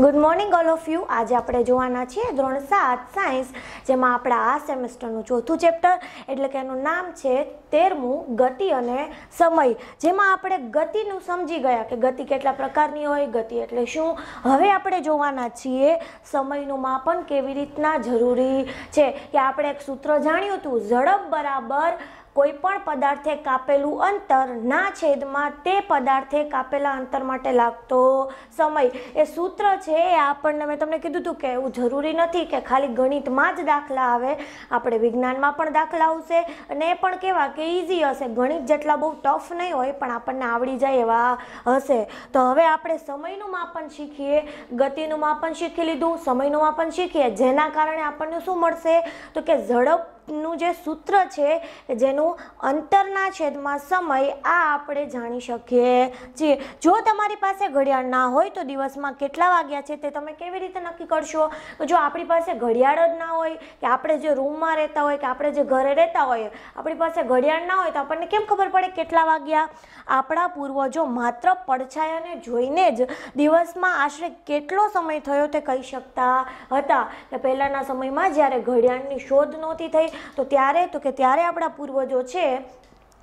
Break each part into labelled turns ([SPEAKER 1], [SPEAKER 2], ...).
[SPEAKER 1] good morning all of you આજે આપણે જોવાના છીએ ધોરણ સાત સાયન્સ જેમાં આપણા આ સેમેસ્ટરનું ચોથું ચેપ્ટર એટલે કે એનું નામ છે તેરમું ગતિ અને સમય જેમાં આપણે ગતિનું સમજી ગયા કે ગતિ કેટલા પ્રકારની હોય ગતિ એટલે શું હવે આપણે જોવાના છીએ સમયનું માપન કેવી રીતના જરૂરી છે કે આપણે એક સૂત્ર જાણ્યું હતું ઝડપ બરાબર કોઈપણ પદાર્થે કાપેલું અંતર ના છેદમાં તે પદાર્થે કાપેલા અંતર માટે લાગતો સમય એ સૂત્ર છે એ આપણને મેં તમને કીધું હતું કે એવું જરૂરી નથી કે ખાલી ગણિતમાં જ દાખલા આવે આપણે વિજ્ઞાનમાં પણ દાખલા આવશે અને એ પણ કેવા કે ઇઝી હશે ગણિત જેટલા બહુ ટફ નહીં હોય પણ આપણને આવડી જાય એવા હશે તો હવે આપણે સમયનું માપન શીખીએ ગતિનું માપન શીખી લીધું સમયનું માપન શીખીએ જેના કારણે આપણને શું મળશે તો કે ઝડપ નું જે સૂત્ર છે જેનું અંતરના છેદમાં સમય આ આપણે જાણી શકીએ છીએ જો તમારી પાસે ઘડિયાળ ના હોય તો દિવસમાં કેટલા વાગ્યા છે તે તમે કેવી રીતે નક્કી કરશો જો આપણી પાસે ઘડિયાળ જ ના હોય કે આપણે જે રૂમમાં રહેતા હોય કે આપણે જે ઘરે રહેતા હોય આપણી પાસે ઘડિયાળ ના હોય તો આપણને કેમ ખબર પડે કેટલા વાગ્યા આપણા પૂર્વજો માત્ર પડછાયાને જોઈને જ દિવસમાં આશરે કેટલો સમય થયો તે કહી શકતા હતા કે પહેલાંના સમયમાં જ્યારે ઘડિયાળની શોધ નહોતી થઈ તો ત્યારે તો કે ત્યારે આપણા પૂર્વજો છે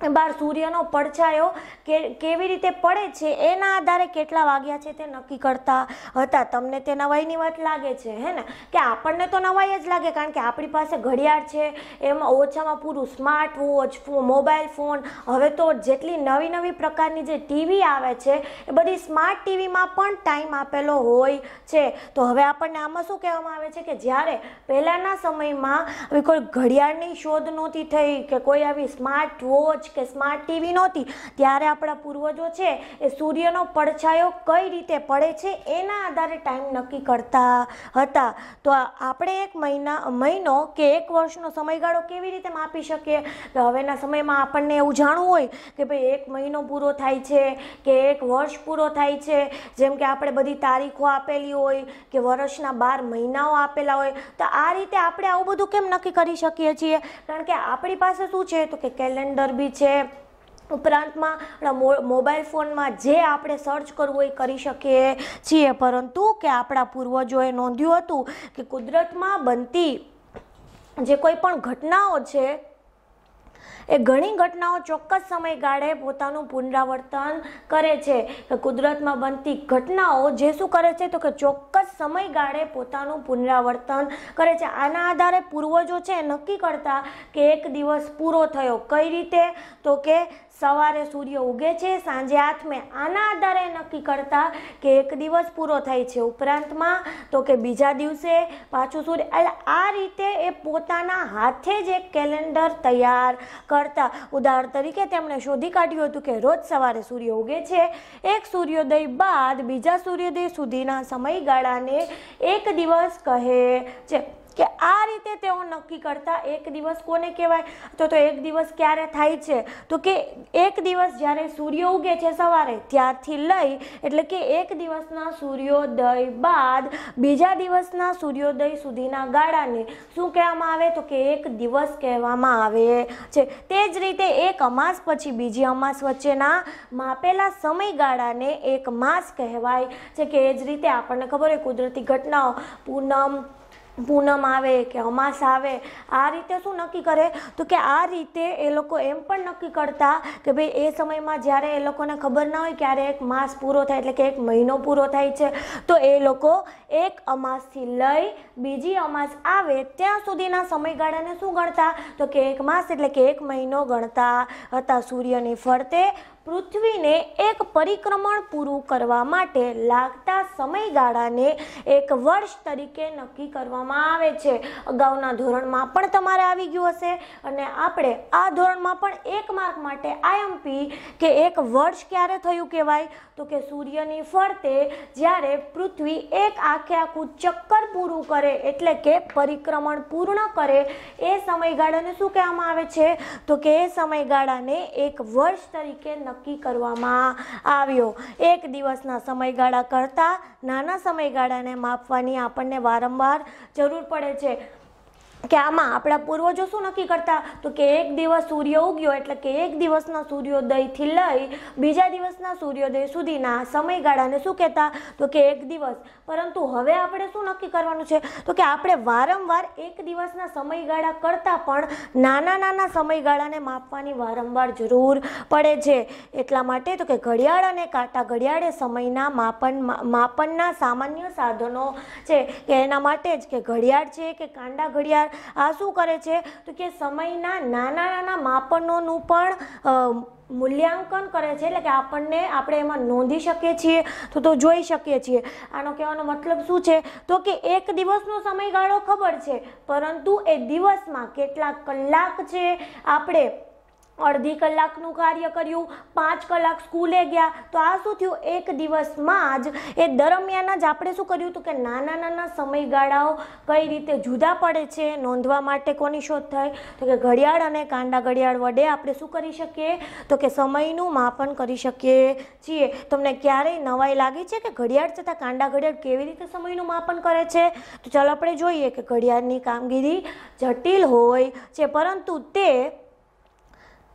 [SPEAKER 1] બહાર સૂર્યનો પડછાયો કે કેવી રીતે પડે છે એના આધારે કેટલા વાગ્યા છે તે નક્કી કરતા હતા તમને તે નવાઈની વાત લાગે છે હે ને કે આપણને તો નવાઈ જ લાગે કારણ કે આપણી પાસે ઘડિયાળ છે એમાં ઓછામાં પૂરું સ્માર્ટ વોચ મોબાઈલ ફોન હવે તો જેટલી નવી નવી પ્રકારની જે ટીવી આવે છે એ બધી સ્માર્ટ ટીવીમાં પણ ટાઈમ આપેલો હોય છે તો હવે આપણને આમાં શું કહેવામાં આવે છે કે જ્યારે પહેલાંના સમયમાં કોઈ ઘડિયાળની શોધ નહોતી થઈ કે કોઈ આવી સ્માર્ટ વોચ કે સ્માર્ટ ટીવી નહોતી ત્યારે આપણા પૂર્વજો છે એ સૂર્યનો પડછાયો કઈ રીતે પડે છે એના આધારે ટાઈમ નક્કી કરતા હતા તો આપણે એક મહિના મહિનો કે એક વર્ષનો સમયગાળો કેવી રીતે માપી શકીએ તો હવેના સમયમાં આપણને એવું જાણવું હોય કે ભાઈ એક મહિનો પૂરો થાય છે કે એક વર્ષ પૂરો થાય છે જેમ કે આપણે બધી તારીખો આપેલી હોય કે વર્ષના બાર મહિનાઓ આપેલા હોય તો આ રીતે આપણે આવું બધું કેમ નક્કી કરી શકીએ છીએ કારણ કે આપણી પાસે શું છે તો કે કેલેન્ડર બી છે છે ઉપરાંતમાં મોબાઈલ ફોનમાં જે આપણે સર્ચ કરવું એ કરી શકીએ છીએ પરંતુ કે આપણા પૂર્વજોએ નોંધ્યું હતું કે કુદરતમાં બનતી જે કોઈ પણ ઘટનાઓ છે એ ઘણી ઘટનાઓ ચોક્કસ સમયગાળે પોતાનું પુનરાવર્તન કરે છે કુદરતમાં બનતી ઘટનાઓ જે શું કરે છે તો કે ચોક્કસ સમયગાળે પોતાનું પુનરાવર્તન કરે છે આના આધારે પૂર્વજો છે એ નક્કી કરતા કે એક દિવસ પૂરો થયો કઈ રીતે તો કે સવારે સૂર્ય ઉગે છે સાંજે આઠમે આના આધારે નક્કી કરતા કે એક દિવસ પૂરો થાય છે ઉપરાંતમાં તો કે બીજા દિવસે પાછું સૂર્ય એટલે આ રીતે એ પોતાના હાથે જ એક કેલેન્ડર તૈયાર કરતા ઉદાહરણ તરીકે તેમણે શોધી કાઢ્યું હતું કે રોજ સવારે સૂર્ય ઉગે છે એક સૂર્યોદય બાદ બીજા સૂર્યોદય સુધીના સમયગાળાને એક દિવસ કહે છે કે આ રીતે તેઓ નક્કી કરતા એક દિવસ કોને કહેવાય તો તો એક દિવસ ક્યારે થાય છે તો કે એક દિવસ જ્યારે સૂર્ય ઉગે છે સવારે ત્યારથી લઈ એટલે કે એક દિવસના સૂર્યોદય બાદ બીજા દિવસના સૂર્યોદય સુધીના ગાળાને શું કહેવામાં આવે તો કે એક દિવસ કહેવામાં આવે છે તે જ રીતે એક અમાસ પછી બીજી અમાસ વચ્ચેના માપેલા સમયગાળાને એક માસ કહેવાય છે કે એ જ રીતે આપણને ખબર હોય કુદરતી ઘટનાઓ પૂનમ પૂનમ આવે કે અમાસ આવે આ રીતે શું નક્કી કરે તો કે આ રીતે એ લોકો એમ પણ નક્કી કરતા કે ભાઈ એ સમયમાં જ્યારે એ લોકોને ખબર ના હોય ક્યારે એક માસ પૂરો થાય એટલે કે એક મહિનો પૂરો થાય છે તો એ લોકો એક અમાસથી લઈ બીજી અમાસ આવે ત્યાં સુધીના સમયગાળાને શું ગણતા તો કે એક માસ એટલે કે એક મહિનો ગણતા હતા સૂર્યની ફરતે પૃથ્વીને એક પરિક્રમણ પૂરું કરવા માટે લાગતા સમયગાળાને એક વર્ષ તરીકે નક્કી કરવામાં આવે છે અગાઉના ધોરણમાં પણ તમારે આવી ગયું હશે અને આપણે આ ધોરણમાં પણ એક માર્ક માટે આઈએમપી કે એક વર્ષ ક્યારે થયું કહેવાય તો કે સૂર્યની ફરતે જ્યારે પૃથ્વી એક આખે આખું ચક્કર પૂરું કરે એટલે કે પરિક્રમણ પૂર્ણ કરે એ સમયગાળાને શું કહેવામાં આવે છે તો કે એ સમયગાળાને એક વર્ષ તરીકે નક્કી નક્કી કરવામાં આવ્યો એક દિવસના સમયગાળા કરતાં નાના સમયગાળાને માપવાની આપણને વારંવાર જરૂર પડે છે કે આમાં આપણા પૂર્વજો શું નક્કી કરતા તો કે એક દિવસ સૂર્ય ઉગ્યો એટલે કે એક દિવસના સૂર્યોદયથી લઈ બીજા દિવસના સૂર્યોદય સુધીના સમયગાળાને શું કહેતા તો કે એક દિવસ પરંતુ હવે આપણે શું નક્કી કરવાનું છે તો કે આપણે વારંવાર એક દિવસના સમયગાળા કરતાં પણ નાના નાના સમયગાળાને માપવાની વારંવાર જરૂર પડે છે એટલા માટે તો કે ઘડિયાળ અને કાંટા ઘડિયાળે સમયના માપન માપનના સામાન્ય સાધનો છે કે એના માટે જ કે ઘડિયાળ છે કે કાંડા ઘડિયાળ આ શું કરે છે તો કે સમયના નાના નાના માપનોનું પણ મૂલ્યાંકન કરે છે એટલે કે આપણને આપણે એમાં નોંધી શકીએ છીએ તો તો જોઈ શકીએ છીએ આનો કહેવાનો મતલબ શું છે તો કે એક દિવસનો સમયગાળો ખબર છે પરંતુ એ દિવસમાં કેટલા કલાક છે આપણે અડધી કલાકનું કાર્ય કર્યું પાંચ કલાક સ્કૂલે ગયા તો આ શું થયું એક દિવસમાં જ એ દરમિયાન જ આપણે શું કર્યું હતું કે નાના નાના સમયગાળાઓ કઈ રીતે જુદા પડે છે નોંધવા માટે કોની શોધ થાય તો કે ઘડિયાળ અને કાંડા ઘડિયાળ વડે આપણે શું કરી શકીએ તો કે સમયનું માપન કરી શકીએ છીએ તમને ક્યારેય નવાઈ લાગી છે કે ઘડિયાળ છતાં કાંડા ઘડિયાળ કેવી રીતે સમયનું માપન કરે છે તો ચાલો આપણે જોઈએ કે ઘડિયાળની કામગીરી જટિલ હોય છે પરંતુ તે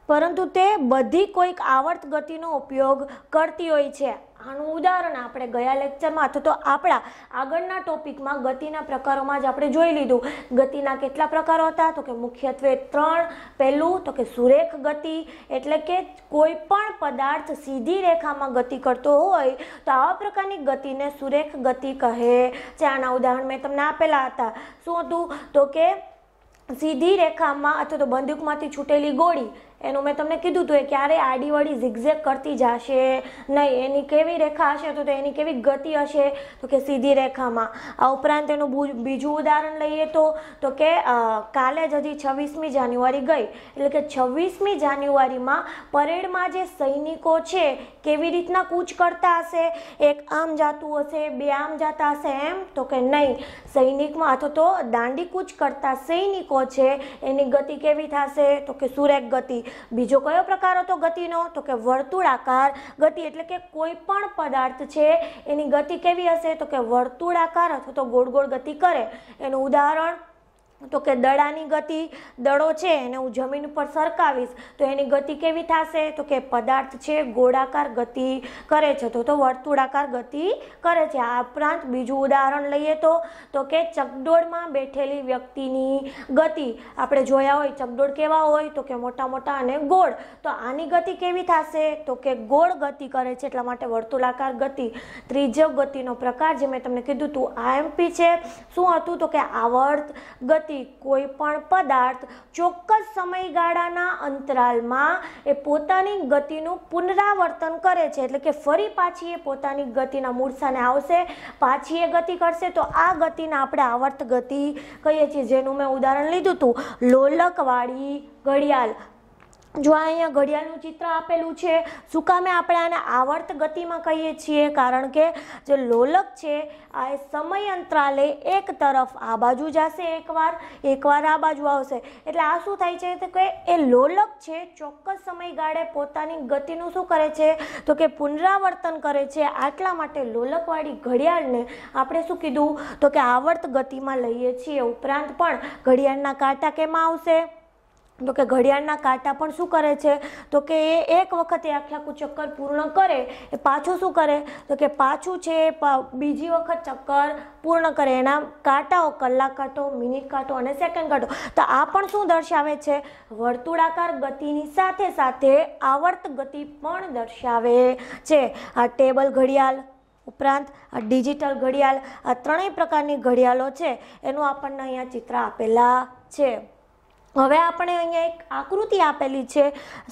[SPEAKER 1] પરંતુ તે બધી કોઈક આવર્ત ગતિનો ઉપયોગ કરતી હોય છે આનું ઉદાહરણ આપણે ગયા લેક્ચરમાં અથવા તો આપણા આગળના ટોપિકમાં ગતિના પ્રકારોમાં જ આપણે જોઈ લીધું ગતિના કેટલા પ્રકારો હતા તો કે મુખ્યત્વે ત્રણ પહેલું તો કે સુરેખ ગતિ એટલે કે કોઈ પણ પદાર્થ સીધી રેખામાં ગતિ કરતો હોય તો આવા પ્રકારની ગતિને સુરેખ ગતિ કહે છે આના ઉદાહરણ મેં તમને આપેલા હતા શું હતું તો કે સીધી રેખામાં અથવા તો બંદૂકમાંથી છૂટેલી ગોળી એનું મેં તમને કીધું હતું એ ક્યારેય આડીવાળી ઝિગઝેગ કરતી જશે નહીં એની કેવી રેખા હશે તો એની કેવી ગતિ હશે તો કે સીધી રેખામાં આ ઉપરાંત એનું બીજું ઉદાહરણ લઈએ તો તો કે કાલે જ હજી છવ્વીસમી જાન્યુઆરી ગઈ એટલે કે છવ્વીસમી જાન્યુઆરીમાં પરેડમાં જે સૈનિકો છે કેવી રીતના કૂચ કરતા હશે એક આમ જાતું હશે બે આમ જાતા હશે એમ તો કે નહીં સૈનિકમાં અથવા તો દાંડી કૂચ કરતા સૈનિકો છે એની ગતિ કેવી થશે તો કે સુરેખ ગતિ બીજો કયો પ્રકાર હતો ગતિનો તો કે વર્તુળાકાર ગતિ એટલે કે કોઈ પણ પદાર્થ છે એની ગતિ કેવી હશે તો કે વર્તુળાકાર અથવા તો ગોળ ગોળ ગતિ કરે એનું ઉદાહરણ તો કે દડાની ગતિ દડો છે એને હું જમીન પર સરકાવીશ તો એની ગતિ કેવી થશે તો કે પદાર્થ છે ગોળાકાર ગતિ કરે છે તો તો વર્તુળાકાર ગતિ કરે છે આ ઉપરાંત બીજું ઉદાહરણ લઈએ તો તો કે ચકડોળમાં બેઠેલી વ્યક્તિની ગતિ આપણે જોયા હોય ચકડોળ કેવા હોય તો કે મોટા મોટા અને ગોળ તો આની ગતિ કેવી થશે તો કે ગોળ ગતિ કરે છે એટલા માટે વર્તુળાકાર ગતિ ત્રીજો ગતિનો પ્રકાર જે મેં તમને કીધું હતું આએમપી છે શું હતું તો કે આવર્ત ગતિ થતી કોઈ પણ પદાર્થ ચોક્કસ સમયગાળાના અંતરાલમાં એ પોતાની ગતિનું પુનરાવર્તન કરે છે એટલે કે ફરી પાછી એ પોતાની ગતિના મૂળ આવશે પાછી એ ગતિ કરશે તો આ ગતિને આપણે આવર્ત ગતિ કહીએ છીએ જેનું મેં ઉદાહરણ લીધું હતું લોલકવાળી ઘડિયાળ જો અહીંયા ઘડિયાળનું ચિત્ર આપેલું છે શું કામે આપણે આને આવર્ત ગતિમાં કહીએ છીએ કારણ કે જે લોલક છે આ સમય અંતરાલે એક તરફ આ બાજુ જશે એકવાર એકવાર આ બાજુ આવશે એટલે આ શું થાય છે તો કે એ લોલક છે ચોક્કસ સમયગાળે પોતાની ગતિનું શું કરે છે તો કે પુનરાવર્તન કરે છે આટલા માટે લોલકવાળી ઘડિયાળને આપણે શું કીધું તો કે આવર્ત ગતિમાં લઈએ છીએ ઉપરાંત પણ ઘડિયાળના કાંટા કેમાં આવશે તો કે ઘડિયાળના કાંટા પણ શું કરે છે તો કે એ એક વખતે એ આખે આખું ચક્કર પૂર્ણ કરે એ પાછું શું કરે તો કે પાછું છે બીજી વખત ચક્કર પૂર્ણ કરે એના કાંટાઓ કલાક કાંટો મિનિટ કાંટો અને સેકન્ડ કાંટો તો આ પણ શું દર્શાવે છે વર્તુળાકાર ગતિની સાથે સાથે આવર્ત ગતિ પણ દર્શાવે છે આ ટેબલ ઘડિયાળ ઉપરાંત આ ડિજિટલ ઘડિયાળ આ ત્રણેય પ્રકારની ઘડિયાળો છે એનું આપણને અહીંયા ચિત્ર આપેલા છે હવે આપણે અહીંયા એક આકૃતિ આપેલી છે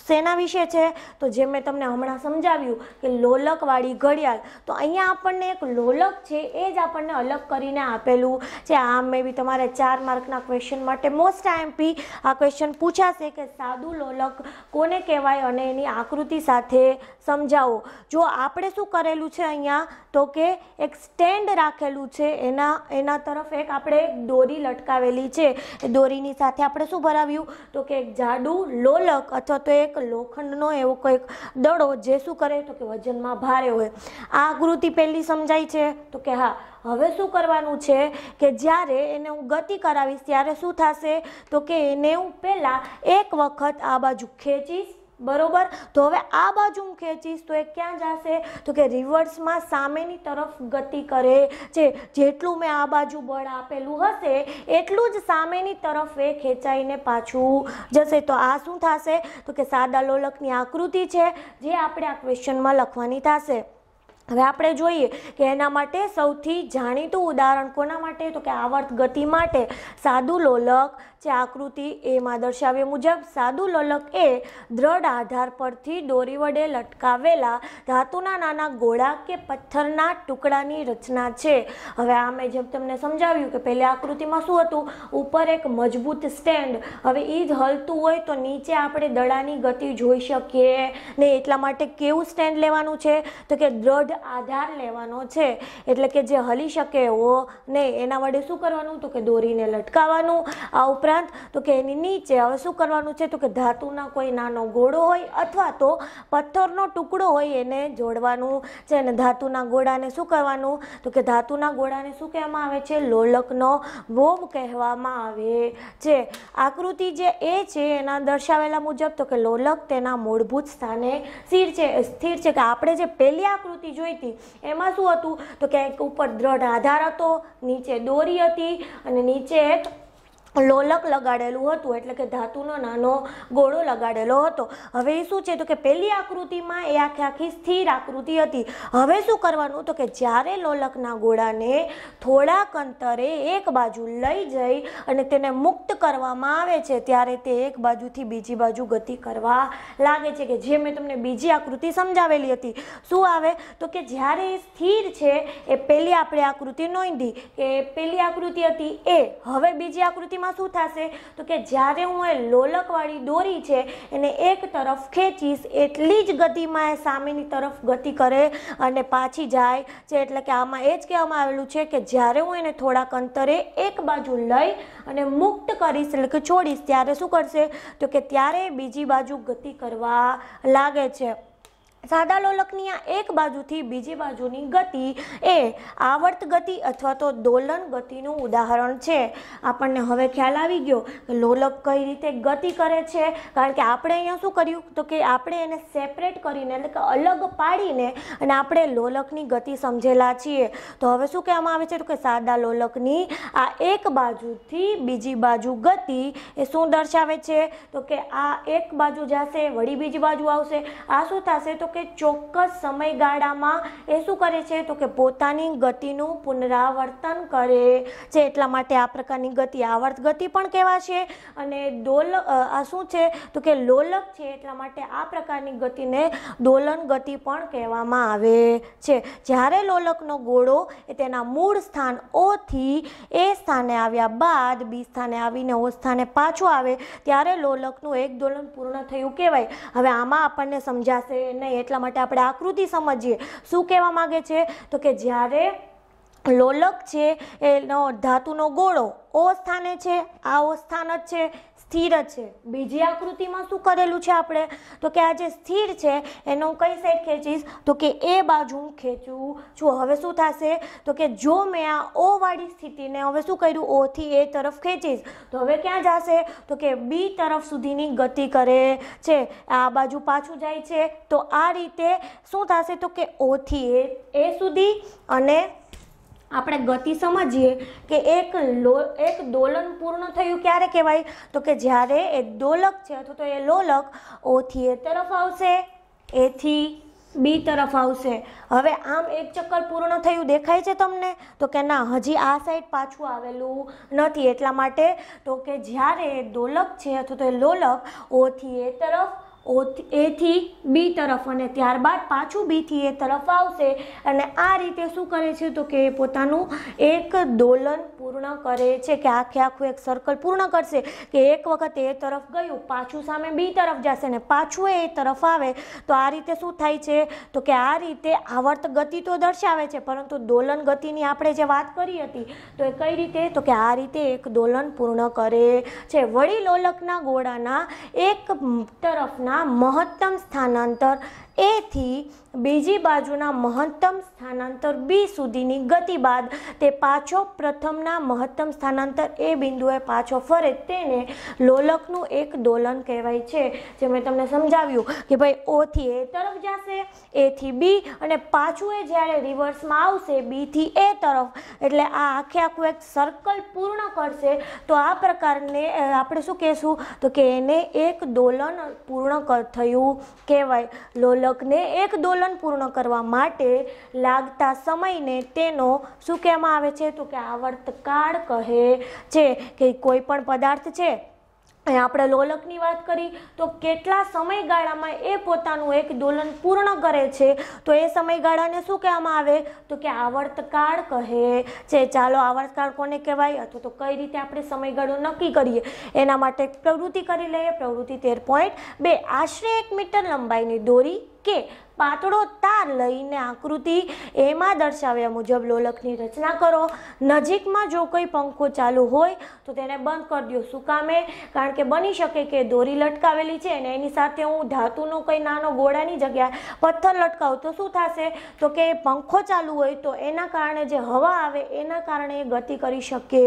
[SPEAKER 1] શેના વિશે છે તો જે મેં તમને હમણાં સમજાવ્યું કે લોલકવાળી ઘડિયાળ તો અહીંયા આપણને એક લોલક છે એ જ આપણને અલગ કરીને આપેલું છે આ મે બી તમારે ચાર માર્કના ક્વેશ્ચન માટે મોસ્ટ આઈએમપી આ ક્વેશ્ચન પૂછાશે કે સાદુ લોલક કોને કહેવાય અને એની આકૃતિ સાથે સમજાવો જો આપણે શું કરેલું છે અહીંયા તો કે એક સ્ટેન્ડ રાખેલું છે એના એના તરફ એક આપણે દોરી લટકાવેલી છે એ દોરીની સાથે આપણે શું ઉપર આવ્યું તો કે એક જાડુ લોલક અથવા તો એક લોખંડનો એવો કોઈક દડો જે શું કરે તો કે વજનમાં ભારે હોય આ આકૃતિ પહેલી સમજાય છે તો કે હા હવે શું કરવાનું છે કે જ્યારે એને હું ગતિ કરાવીશ ત્યારે શું થશે તો કે એને હું પહેલાં એક વખત આ બાજુ ખેંચીશ બરોબર તો હવે આ બાજુ હું ખેંચીશ તો એ ક્યાં જશે તો કે રિવર્સમાં સામેની તરફ ગતિ કરે છે જેટલું મેં આ બાજુ બળ આપેલું હશે એટલું જ સામેની તરફ એ ખેંચાઈને પાછું જશે તો આ શું થશે તો કે સાદા લોલકની આકૃતિ છે જે આપણે આ ક્વેશ્ચનમાં લખવાની થશે હવે આપણે જોઈએ કે એના માટે સૌથી જાણીતું ઉદાહરણ કોના માટે તો કે આવર્ત ગતિ માટે સાદું લોલક જે આકૃતિ એમાં દર્શાવ્યા મુજબ સાદુ લલક એ દ્રઢ આધાર પરથી દોરી વડે લટકાવેલા ધાતુના નાના ગોળા કે પથ્થરના ટુકડાની રચના છે હવે આ મેં જેમ તમને સમજાવ્યું કે પહેલી આકૃતિમાં શું હતું ઉપર એક મજબૂત સ્ટેન્ડ હવે એ જ હલતું હોય તો નીચે આપણે દડાની ગતિ જોઈ શકીએ ને એટલા માટે કેવું સ્ટેન્ડ લેવાનું છે તો કે દ્રઢ આધાર લેવાનો છે એટલે કે જે હલી શકે એવો ને એના વડે શું કરવાનું તો કે દોરીને લટકાવવાનું આ ઉપરાંત ઉપરાંત તો કે એની નીચે હવે શું કરવાનું છે તો કે ધાતુના કોઈ નાનો ગોળો હોય અથવા તો પથ્થરનો ટુકડો હોય એને જોડવાનું છે અને ધાતુના ગોળાને શું કરવાનું તો કે ધાતુના ગોળાને શું કહેવામાં આવે છે લોલકનો બોમ કહેવામાં આવે છે આકૃતિ જે એ છે એના દર્શાવેલા મુજબ તો કે લોલક તેના મૂળભૂત સ્થાને સ્થિર છે સ્થિર છે કે આપણે જે પહેલી આકૃતિ જોઈતી એમાં શું હતું તો કે ઉપર દ્રઢ આધાર હતો નીચે દોરી હતી અને નીચે એક લોલક લગાડેલું હતું એટલે કે ધાતુનો નાનો ગોળો લગાડેલો હતો હવે એ શું છે તો કે પહેલી આકૃતિમાં એ આખી આખી સ્થિર આકૃતિ હતી હવે શું કરવાનું તો કે જ્યારે લોલકના ગોળાને થોડાક અંતરે એક બાજુ લઈ જઈ અને તેને મુક્ત કરવામાં આવે છે ત્યારે તે એક બાજુથી બીજી બાજુ ગતિ કરવા લાગે છે કે જે મેં તમને બીજી આકૃતિ સમજાવેલી હતી શું આવે તો કે જ્યારે એ સ્થિર છે એ પહેલી આપણે આકૃતિ નોંધી કે પહેલી આકૃતિ હતી એ હવે બીજી આકૃતિમાં માં શું થશે તો કે જ્યારે હું એ લોલકવાળી દોરી છે એને એક તરફ ખેંચીશ એટલી જ ગતિમાં એ સામેની તરફ ગતિ કરે અને પાછી જાય છે એટલે કે આમાં એ જ કહેવામાં આવેલું છે કે જ્યારે હું એને થોડાક અંતરે એક બાજુ લઈ અને મુક્ત કરીશ એટલે કે છોડીશ ત્યારે શું કરશે તો કે ત્યારે બીજી બાજુ ગતિ કરવા લાગે છે સાદા લોલકની આ એક બાજુથી બીજી બાજુની ગતિ એ આવર્ત ગતિ અથવા તો દોલન ગતિનું ઉદાહરણ છે આપણને હવે ખ્યાલ આવી ગયો કે લોલક કઈ રીતે ગતિ કરે છે કારણ કે આપણે અહીંયા શું કર્યું તો કે આપણે એને સેપરેટ કરીને એટલે કે અલગ પાડીને અને આપણે લોલકની ગતિ સમજેલા છીએ તો હવે શું કહેવામાં આવે છે તો કે સાદા લોલકની આ એક બાજુથી બીજી બાજુ ગતિ એ શું દર્શાવે છે તો કે આ એક બાજુ જશે વળી બીજી બાજુ આવશે આ શું થશે તો કે ચોક્કસ સમયગાળામાં એ શું કરે છે તો કે પોતાની ગતિનું પુનરાવર્તન કરે છે એટલા માટે આ પ્રકારની ગતિ આવર્ત ગતિ પણ કહેવાશે અને દોલ આ શું છે તો કે લોલક છે એટલા માટે આ પ્રકારની ગતિને દોલન ગતિ પણ કહેવામાં આવે છે જ્યારે લોલકનો ગોળો એ તેના મૂળ સ્થાન ઓથી એ સ્થાને આવ્યા બાદ બી સ્થાને આવીને ઓ સ્થાને પાછો આવે ત્યારે લોલકનું એક દોલન પૂર્ણ થયું કહેવાય હવે આમાં આપણને સમજાશે નહીં એટલા માટે આપણે આકૃતિ સમજીએ શું કહેવા માગે છે તો કે જ્યારે લોલક છે એનો ધાતુનો ગોળો ઓ સ્થાને છે આ ઓ સ્થાન જ છે સ્થિર છે બીજી આકૃતિમાં શું કરેલું છે આપણે તો કે આ જે સ્થિર છે એનો હું કઈ સાઈડ ખેંચીશ તો કે એ બાજુ હું ખેંચું છું હવે શું થશે તો કે જો મેં આ ઓ વાળી સ્થિતિને હવે શું કર્યું ઓથી એ તરફ ખેંચીશ તો હવે ક્યાં જશે તો કે બી તરફ સુધીની ગતિ કરે છે આ બાજુ પાછું જાય છે તો આ રીતે શું થશે તો કે ઓથી એ એ સુધી અને આપણે ગતિ સમજીએ કે એક લો એક દોલન પૂર્ણ થયું ક્યારે કહેવાય તો કે જ્યારે એ દોલક છે અથવા તો એ લોલક ઓથી એ તરફ આવશે એથી બી તરફ આવશે હવે આમ એક ચક્કર પૂર્ણ થયું દેખાય છે તમને તો કે ના હજી આ સાઈડ પાછું આવેલું નથી એટલા માટે તો કે જ્યારે એ દોલક છે અથવા તો એ લોલક ઓથી એ તરફ ઓ એથી બી તરફ અને ત્યારબાદ પાછું બીથી એ તરફ આવશે અને આ રીતે શું કરે છે તો કે પોતાનું એક દોલન પૂર્ણ કરે છે કે આખે આખું એક સર્કલ પૂર્ણ કરશે કે એક વખત એ તરફ ગયું પાછું સામે બી તરફ જશે ને પાછું એ તરફ આવે તો આ રીતે શું થાય છે તો કે આ રીતે આવર્ત ગતિ તો દર્શાવે છે પરંતુ દોલન ગતિની આપણે જે વાત કરી હતી તો એ કઈ રીતે તો કે આ રીતે એક દોલન પૂર્ણ કરે છે વળી લોલકના ગોળાના એક તરફના ના મહત્તમ સ્થાનાંતર એથી બીજી બાજુના મહત્તમ સ્થાનાંતર બી સુધીની ગતિ બાદ તે પાછો પ્રથમના મહત્તમ સ્થાનાંતર એ બિંદુએ પાછો ફરે તેને લોલકનું એક દોલન કહેવાય છે જે મેં તમને સમજાવ્યું કે ભાઈ ઓથી એ તરફ જશે એથી બી અને પાછું એ જ્યારે રિવર્સમાં આવશે બીથી એ તરફ એટલે આ આખે આખું એક સર્કલ પૂર્ણ કરશે તો આ પ્રકારને આપણે શું કહેશું તો કે એને એક દોલન પૂર્ણ થયું કહેવાય લોલ બાળકને એક દોલન પૂર્ણ કરવા માટે લાગતા સમયને તેનો શું કહેવામાં આવે છે તો કે આવર્તકાળ કહે છે કે કોઈ પણ પદાર્થ છે આપણે લોલકની વાત કરી તો કેટલા સમયગાળામાં એ પોતાનું એક દોલન પૂર્ણ કરે છે તો એ સમયગાળાને શું કહેવામાં આવે તો કે આવર્તકાળ કહે છે ચાલો આવર્તકાળ કોને કહેવાય અથવા તો કઈ રીતે આપણે સમયગાળો નક્કી કરીએ એના માટે પ્રવૃત્તિ કરી લઈએ પ્રવૃત્તિ તેર પોઈન્ટ બે આશરે એક મીટર લંબાઈની દોરી que પાતળો તાર લઈને આકૃતિ એમાં દર્શાવ્યા મુજબ લોલકની રચના કરો નજીકમાં જો કોઈ પંખો ચાલુ હોય તો તેને બંધ કરી દો શું કામે કારણ કે બની શકે કે દોરી લટકાવેલી છે અને એની સાથે હું ધાતુનો કંઈ નાનો ગોળાની જગ્યાએ પથ્થર લટકાવું તો શું થશે તો કે પંખો ચાલુ હોય તો એના કારણે જે હવા આવે એના કારણે એ ગતિ કરી શકે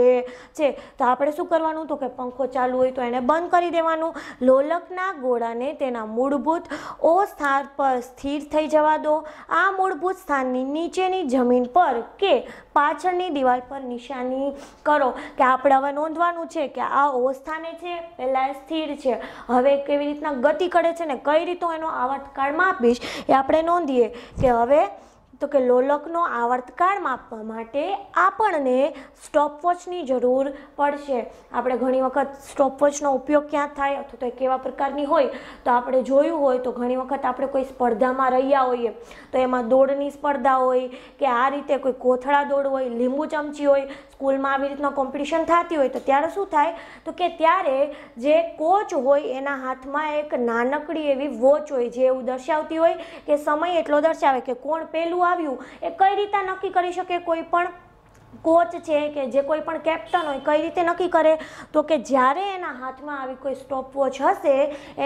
[SPEAKER 1] છે તો આપણે શું કરવાનું તો કે પંખો ચાલુ હોય તો એને બંધ કરી દેવાનું લોલકના ગોળાને તેના મૂળભૂત ઓ સ્થાન પર સ્થિર સ્થિર થઈ જવા દો આ મૂળભૂત સ્થાનની નીચેની જમીન પર કે પાછળની દિવાલ પર નિશાની કરો કે આપણે હવે નોંધવાનું છે કે આ અવસ્થાને છે પહેલાં સ્થિર છે હવે કેવી રીતના ગતિ કરે છે ને કઈ રીતનો એનો આવર્તકાળ માપીશ એ આપણે નોંધીએ કે હવે તો કે લોલકનો આવર્તકાળ માપવા માટે આપણને સ્ટોપવોચની જરૂર પડશે આપણે ઘણી વખત સ્ટોપવોચનો ઉપયોગ ક્યાં થાય અથવા તો એ કેવા પ્રકારની હોય તો આપણે જોયું હોય તો ઘણી વખત આપણે કોઈ સ્પર્ધામાં રહ્યા હોઈએ તો એમાં દોડની સ્પર્ધા હોય કે આ રીતે કોઈ કોથળા દોડ હોય લીંબુ ચમચી હોય સ્કૂલમાં આવી રીતના કોમ્પિટિશન થતી હોય તો ત્યારે શું થાય તો કે ત્યારે જે કોચ હોય એના હાથમાં એક નાનકડી એવી વોચ હોય જે એવું દર્શાવતી હોય કે સમય એટલો દર્શાવે કે કોણ પહેલું આવ્યું એ કઈ રીતે નક્કી કરી શકે કોઈ પણ કોચ છે કે જે કોઈ પણ કેપ્ટન હોય કઈ રીતે નક્કી કરે તો કે જ્યારે એના હાથમાં આવી કોઈ સ્ટોપ વોચ હશે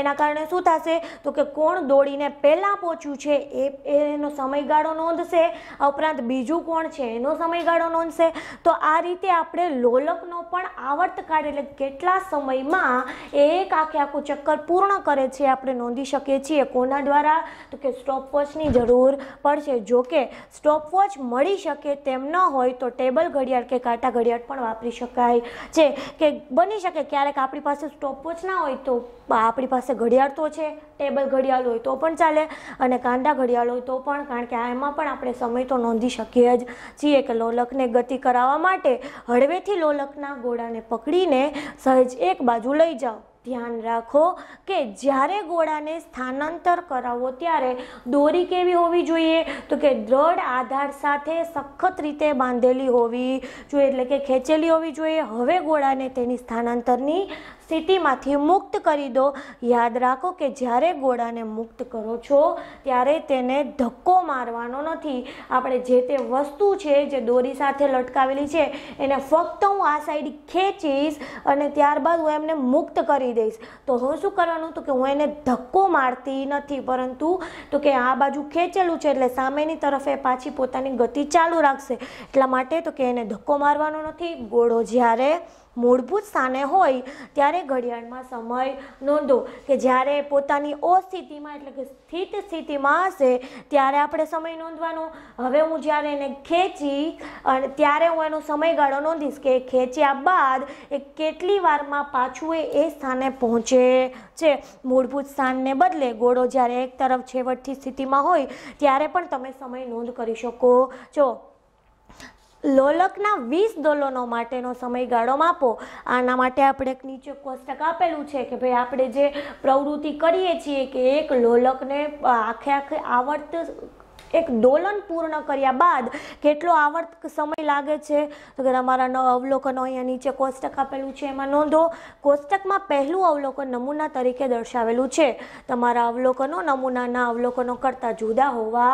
[SPEAKER 1] એના કારણે શું થશે તો કે કોણ દોડીને પહેલાં પહોંચ્યું છે એ એનો સમયગાળો નોંધશે આ ઉપરાંત બીજું કોણ છે એનો સમયગાળો નોંધશે તો આ રીતે આપણે લોલકનો પણ આવર્તકાળ એટલે કેટલા સમયમાં એક આખે આખું ચક્કર પૂર્ણ કરે છે આપણે નોંધી શકીએ છીએ કોના દ્વારા તો કે સ્ટોપ વોચની જરૂર પડશે જોકે કે સ્ટોપ વોચ મળી શકે તેમ ન હોય તો ટેબલ ઘડિયાળ કે કાંટા ઘડિયાળ પણ વાપરી શકાય છે કે બની શકે ક્યારેક આપણી પાસે સ્ટોપવોચ ના હોય તો આપણી પાસે ઘડિયાળ તો છે ટેબલ ઘડિયાળ હોય તો પણ ચાલે અને કાંડા ઘડિયાળ હોય તો પણ કારણ કે એમાં પણ આપણે સમય તો નોંધી શકીએ જ છીએ કે લોલકને ગતિ કરાવવા માટે હળવેથી લોલકના ઘોડાને પકડીને સહેજ એક બાજુ લઈ જાઓ ધ્યાન રાખો કે જ્યારે ગોળાને સ્થાનાંતર કરાવો ત્યારે દોરી કેવી હોવી જોઈએ તો કે દ્રઢ આધાર સાથે સખત રીતે બાંધેલી હોવી જોઈએ એટલે કે ખેંચેલી હોવી જોઈએ હવે ગોળાને તેની સ્થાનાંતરની સ્થિતિમાંથી મુક્ત કરી દો યાદ રાખો કે જ્યારે ગોળાને મુક્ત કરો છો ત્યારે તેને ધક્કો મારવાનો નથી આપણે જે તે વસ્તુ છે જે દોરી સાથે લટકાવેલી છે એને ફક્ત હું આ સાઈડ ખેંચીશ અને ત્યારબાદ હું એમને મુક્ત કરી દઈશ તો હું શું કરવાનું તો કે હું એને ધક્કો મારતી નથી પરંતુ તો કે આ બાજુ ખેંચેલું છે એટલે સામેની તરફે પાછી પોતાની ગતિ ચાલુ રાખશે એટલા માટે તો કે એને ધક્કો મારવાનો નથી ગોળો જ્યારે મૂળભૂત સ્થાને હોય ત્યારે ઘડિયાળમાં સમય નોંધો કે જ્યારે પોતાની અસ્થિતિમાં એટલે કે સ્થિત સ્થિતિમાં હશે ત્યારે આપણે સમય નોંધવાનો હવે હું જ્યારે એને ખેંચી અને ત્યારે હું એનો સમયગાળો નોંધીશ કે ખેંચ્યા બાદ એ કેટલી વારમાં પાછું એ એ સ્થાને પહોંચે છે મૂળભૂત સ્થાનને બદલે ગોળો જ્યારે એક તરફ છેવટથી સ્થિતિમાં હોય ત્યારે પણ તમે સમય નોંધ કરી શકો છો લોલકના વીસ દોલનો માટેનો સમયગાળો માપો આના માટે આપણે એક નીચે કોષ્ટક આપેલું છે કે ભાઈ આપણે જે પ્રવૃત્તિ કરીએ છીએ કે એક લોલકને આખે આખે આવર્ત એક દોલન પૂર્ણ કર્યા બાદ કેટલો આવર્ત સમય લાગે છે તો કે તમારા અવલોકનો અહીંયા નીચે કોષ્ટક આપેલું છે એમાં નોંધો કોષ્ટકમાં પહેલું અવલોકન નમૂના તરીકે દર્શાવેલું છે તમારા અવલોકનો નમૂનાના અવલોકનો કરતાં જુદા હોવા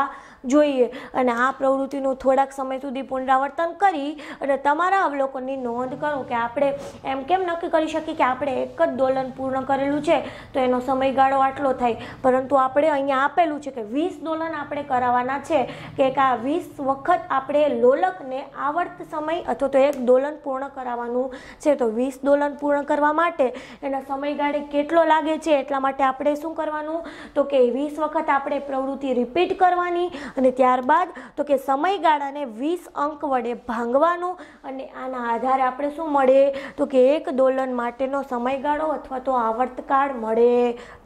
[SPEAKER 1] જોઈએ અને આ પ્રવૃત્તિનું થોડાક સમય સુધી પુનરાવર્તન કરી અને તમારા અવલોકનની નોંધ કરો કે આપણે એમ કેમ નક્કી કરી શકીએ કે આપણે એક જ દોલન પૂર્ણ કરેલું છે તો એનો સમયગાળો આટલો થાય પરંતુ આપણે અહીંયા આપેલું છે કે વીસ દોલન આપણે કરાવવાના કરવાના છે કે આ વીસ વખત આપણે લોલકને આવર્ત સમય અથવા તો એક દોલન પૂર્ણ કરાવવાનું છે તો વીસ દોલન પૂર્ણ કરવા માટે એના સમયગાળે કેટલો લાગે છે એટલા માટે આપણે શું કરવાનું તો કે વીસ વખત આપણે પ્રવૃત્તિ રિપીટ કરવાની અને ત્યારબાદ તો કે સમયગાળાને વીસ અંક વડે ભાંગવાનું અને આના આધારે આપણે શું મળે તો કે એક દોલન માટેનો સમયગાળો અથવા તો આવર્તકાળ મળે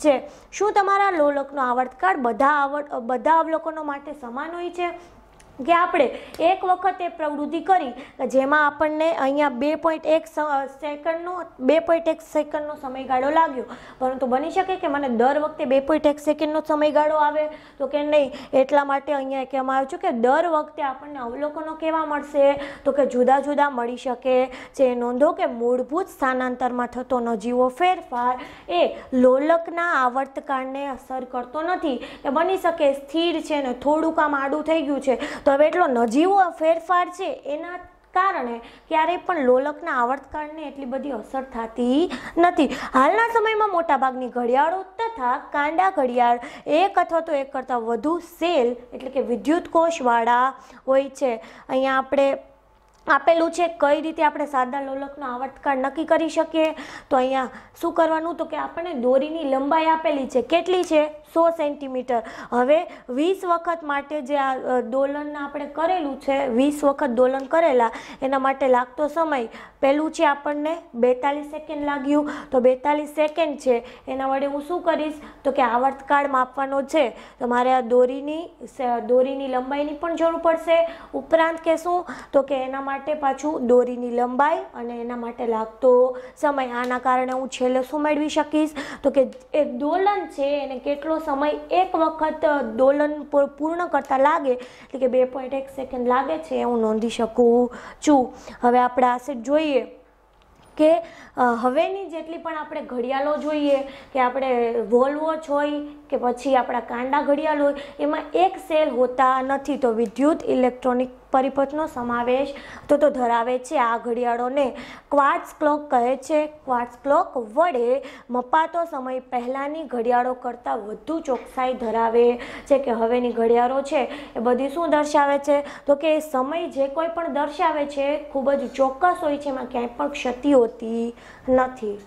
[SPEAKER 1] છે શું તમારા લોલકનો આવર્તકાળ બધા આવડ બધા અવલોકનો માટે તે સમાન હોય છે કે આપણે એક વખત એ પ્રવૃત્તિ કરી જેમાં આપણને અહીંયા બે પોઈન્ટ એક સેકન્ડનો બે પોઈન્ટ એક સેકન્ડનો સમયગાળો લાગ્યો પરંતુ બની શકે કે મને દર વખતે બે પોઈન્ટ એક સેકન્ડનો સમયગાળો આવે તો કે નહીં એટલા માટે અહીંયા કહેવામાં આવ્યું છે કે દર વખતે આપણને અવલોકનો કેવા મળશે તો કે જુદા જુદા મળી શકે જે નોંધો કે મૂળભૂત સ્થાનાંતરમાં થતો નજીવો ફેરફાર એ લોલકના આવર્તકાળને અસર કરતો નથી એ બની શકે સ્થિર છે ને થોડુંક આમ આડું થઈ ગયું છે તો તો હવે એટલો નજીવો ફેરફાર છે એના કારણે ક્યારેય પણ લોલકના આવર્તકાળને એટલી બધી અસર થતી નથી હાલના સમયમાં મોટાભાગની ઘડિયાળો તથા કાંડા ઘડિયાળ એક અથવા તો એક કરતાં વધુ સેલ એટલે કે વિદ્યુત કોષવાળા હોય છે અહીંયા આપણે આપેલું છે કઈ રીતે આપણે સાદા લોલકનો આવર્તકાળ નક્કી કરી શકીએ તો અહીંયા શું કરવાનું તો કે આપણને દોરીની લંબાઈ આપેલી છે કેટલી છે સો સેન્ટીમીટર હવે વીસ વખત માટે જે આ દોલન આપણે કરેલું છે વીસ વખત દોલન કરેલા એના માટે લાગતો સમય પહેલું છે આપણને બેતાલીસ સેકન્ડ લાગ્યું તો બેતાલીસ સેકન્ડ છે એના વડે હું શું કરીશ તો કે આવર્તકાળ માપવાનો છે તો મારે આ દોરીની દોરીની લંબાઈની પણ જરૂર પડશે ઉપરાંત કે શું તો કે એના માટે પાછું દોરીની લંબાઈ અને એના માટે લાગતો સમય આના કારણે હું છેલ્લે શું મેળવી શકીશ તો કે એ દોલન છે એને કેટલો સમય એક વખત દોલન પૂર્ણ કરતાં લાગે એટલે કે બે પોઈન્ટ એક સેકન્ડ લાગે છે એ હું નોંધી શકું છું હવે આપણે આસેટ જોઈએ કે હવેની જેટલી પણ આપણે ઘડિયાળો જોઈએ કે આપણે વોલવોચ હોય કે પછી આપણા કાંડા ઘડિયાળ હોય એમાં એક સેલ હોતા નથી તો વિદ્યુત ઇલેક્ટ્રોનિક પરિપથનો સમાવેશ તો તો ધરાવે છે આ ઘડિયાળોને ક્વાર્ટ્સ ક્લોક કહે છે ક્વાર્ટ્સ ક્લોક વડે મપાતો સમય પહેલાંની ઘડિયાળો કરતાં વધુ ચોકસાઈ ધરાવે છે કે હવેની ઘડિયાળો છે એ બધી શું દર્શાવે છે તો કે સમય જે કોઈ પણ દર્શાવે છે ખૂબ જ ચોક્કસ હોય છે એમાં ક્યાંય પણ ક્ષતિ હોતી નથી